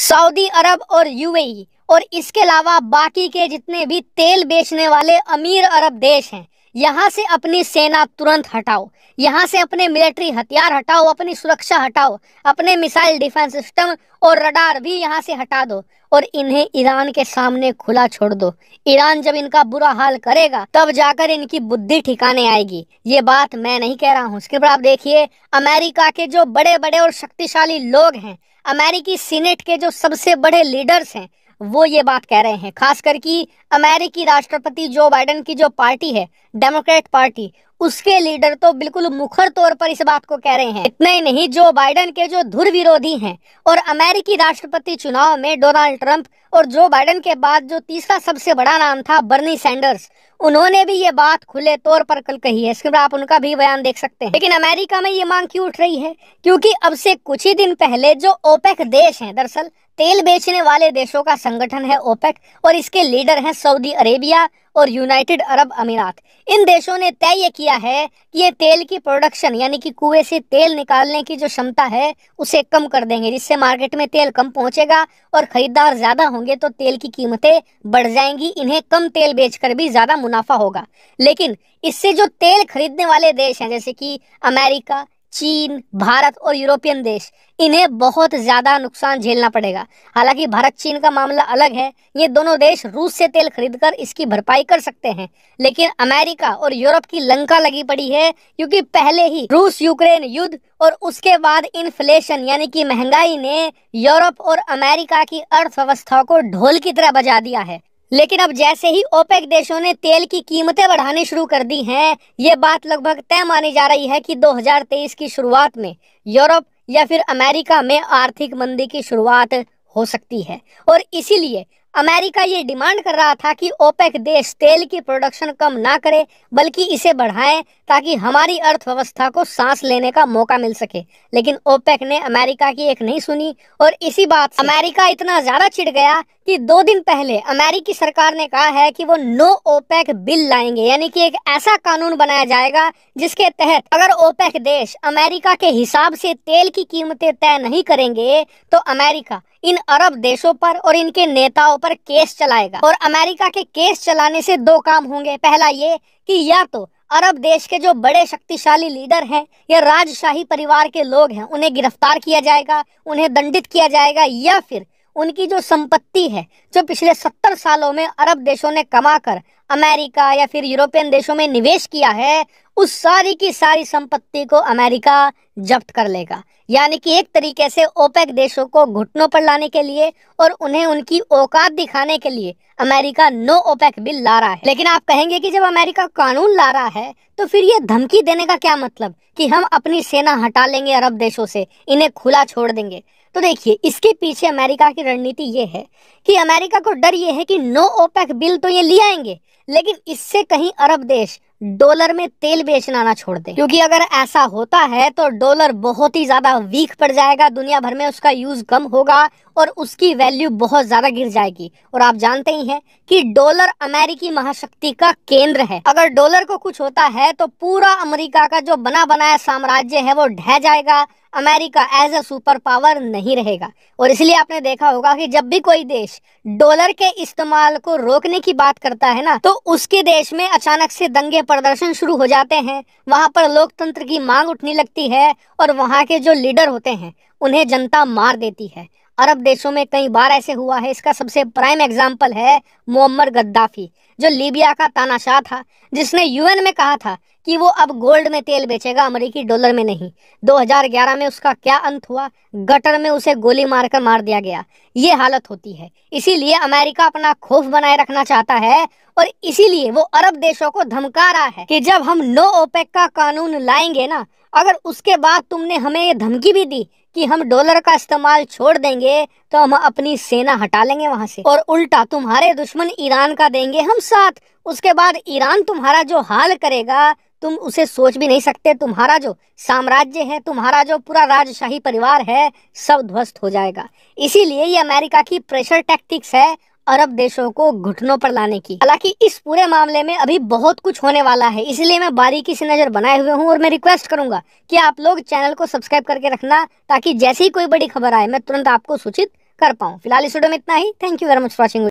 Saudi अरब और UAE और इसके अलावा बाकी के जितने भी तेल बेचने वाले अमीर अरब देश हैं यहाँ से अपनी सेना तुरंत हटाओ यहाँ से अपने मिलिट्री हथियार हटाओ अपनी सुरक्षा हटाओ अपने मिसाइल डिफेंस सिस्टम और रडार भी यहाँ से हटा दो और इन्हें ईरान के सामने खुला छोड़ दो ईरान जब इनका बुरा हाल करेगा तब जाकर इनकी बुद्धि ठिकाने आएगी ये बात मैं नहीं कह रहा हूँ बाद आप देखिए अमेरिका के जो बड़े बड़े और शक्तिशाली लोग हैं अमेरिकी सीनेट के जो सबसे बड़े लीडर्स हैं वो ये बात कह रहे हैं खासकर कि अमेरिकी राष्ट्रपति जो बाइडन की जो पार्टी है डेमोक्रेट पार्टी उसके लीडर तो बिल्कुल मुखर तौर पर इस बात को कह रहे हैं इतना ही नहीं जो बाइडन के जो धुर विरोधी हैं और अमेरिकी राष्ट्रपति चुनाव में डोनाल्ड ट्रंप और जो बाइडन के बाद जो तीसरा सबसे बड़ा नाम था बर्नी सैंडर्स उन्होंने भी ये बात खुले तौर पर कल कही है इसके आप उनका भी बयान देख सकते हैं लेकिन अमेरिका में ये मांग क्यों उठ रही है क्योंकि अब से कुछ ही दिन पहले जो ओपेक देश हैं दरअसल तेल बेचने वाले देशों का संगठन है ओपेक और इसके लीडर हैं सऊदी अरेबिया और यूनाइटेड अरब अमीरात इन देशों ने तय किया किया है कि ये तेल की प्रोडक्शन यानी कि कुएं से तेल निकालने की जो क्षमता है उसे कम कर देंगे जिससे मार्केट में तेल कम पहुंचेगा और ख़रीदार ज़्यादा होंगे तो तेल की कीमतें बढ़ जाएंगी इन्हें कम तेल बेचकर भी ज़्यादा मुनाफा होगा लेकिन इससे जो तेल खरीदने वाले देश हैं जैसे कि अमेरिका चीन भारत और यूरोपियन देश इन्हें बहुत ज़्यादा नुकसान झेलना पड़ेगा हालांकि भारत चीन का मामला अलग है ये दोनों देश रूस से तेल खरीदकर इसकी भरपाई कर सकते हैं लेकिन अमेरिका और यूरोप की लंका लगी पड़ी है क्योंकि पहले ही रूस यूक्रेन युद्ध और उसके बाद इन्फ्लेशन यानी कि महंगाई ने यूरोप और अमेरिका की अर्थव्यवस्था को ढोल की तरह बजा दिया है लेकिन अब जैसे ही ओपेक देशों ने तेल की कीमतें बढ़ानी शुरू कर दी हैं ये बात लगभग तय मानी जा रही है कि 2023 की शुरुआत में यूरोप या फिर अमेरिका में आर्थिक मंदी की शुरुआत हो सकती है और इसीलिए अमेरिका ये डिमांड कर रहा था कि ओपेक देश तेल की प्रोडक्शन कम ना करे बल्कि इसे बढ़ाए ताकि हमारी अर्थव्यवस्था को सांस लेने का मौका मिल सके लेकिन ओपेक ने अमेरिका की एक नहीं सुनी और इसी बात अमेरिका इतना ज्यादा चिढ़ गया कि दो दिन पहले अमेरिकी सरकार ने कहा है कि वो नो ओपेक बिल लाएंगे यानी कि एक ऐसा कानून बनाया जाएगा जिसके तहत अगर ओपेक देश अमेरिका के हिसाब से तेल की कीमतें तय नहीं करेंगे तो अमेरिका इन अरब देशों पर और इनके नेताओं पर केस चलाएगा और अमेरिका के केस चलाने से दो काम होंगे पहला ये कि या तो अरब देश के जो बड़े शक्तिशाली लीडर हैं या राजशाही परिवार के लोग हैं उन्हें गिरफ्तार किया जाएगा उन्हें दंडित किया जाएगा या फिर उनकी जो संपत्ति है जो पिछले सत्तर सालों में अरब देशों ने कमाकर अमेरिका या फिर यूरोपियन देशों में निवेश किया है उस सारी की सारी संपत्ति को अमेरिका जब्त कर लेगा यानी कि एक तरीके से ओपेक देशों को घुटनों पर लाने के लिए और उन्हें उनकी औकात दिखाने के लिए अमेरिका नो ओपेक बिल ला रहा है लेकिन आप कहेंगे कि जब अमेरिका कानून ला रहा है तो फिर ये धमकी देने का क्या मतलब कि हम अपनी सेना हटा लेंगे अरब देशों से इन्हें खुला छोड़ देंगे तो देखिए इसके पीछे अमेरिका की रणनीति ये है कि अमेरिका को डर ये है कि नो ओपेक बिल तो ये ले आएंगे लेकिन इससे कहीं अरब देश डॉलर में तेल बेचना ना छोड़ दे क्योंकि अगर ऐसा होता है तो डॉलर बहुत ही ज़्यादा वीक पड़ जाएगा दुनिया भर में उसका यूज़ कम होगा और उसकी वैल्यू बहुत ज़्यादा गिर जाएगी और आप जानते ही हैं कि डॉलर अमेरिकी महाशक्ति का केंद्र है अगर डॉलर को कुछ होता है तो पूरा अमेरिका का जो बना बनाया साम्राज्य है वो ढह जाएगा America as a super power नहीं रहेगा और इसलिए आपने देखा होगा कि जब भी कोई देश डॉलर के इस्तेमाल को रोकने की बात करता है ना तो उसके देश में अचानक से दंगे प्रदर्शन शुरू हो जाते हैं वहां पर लोकतंत्र की मांग उठने लगती है और वहां के जो लीडर होते हैं उन्हें जनता मार देती है अरब देशों में कई बार ऐसे हुआ है इसका सबसे प्राइम एग्जाम्पल है मोहम्मद गद्दाफी जो लीबिया का तानाशाह था जिसने यूएन में कहा था कि वो अब गोल्ड में तेल बेचेगा अमेरिकी डॉलर में नहीं 2011 में उसका क्या अंत हुआ गटर में उसे गोली मारकर मार दिया गया ये हालत होती है इसीलिए अमेरिका अपना खौफ बनाए रखना चाहता है और इसीलिए वो अरब देशों को धमका रहा है कि जब हम नो ओपेक का कानून लाएंगे ना अगर उसके बाद तुमने हमें ये धमकी भी दी कि हम डॉलर का इस्तेमाल छोड़ देंगे तो हम अपनी सेना हटा लेंगे वहाँ से और उल्टा तुम्हारे दुश्मन ईरान का देंगे हम साथ उसके बाद ईरान तुम्हारा जो हाल करेगा तुम उसे सोच भी नहीं सकते तुम्हारा जो साम्राज्य है तुम्हारा जो पूरा राजशाही परिवार है सब ध्वस्त हो जाएगा इसीलिए ये अमेरिका की प्रेशर टैक्टिक्स है अरब देशों को घुटनों पर लाने की हालांकि इस पूरे मामले में अभी बहुत कुछ होने वाला है इसलिए मैं बारीकी से नजर बनाए हुए हूँ और मैं रिक्वेस्ट करूंगा कि आप लोग चैनल को सब्सक्राइब करके रखना ताकि जैसे ही कोई बड़ी खबर आए मैं तुरंत आपको सूचित कर पाऊँ फिलहाल इस वीडियो में इतना ही thank you very much watching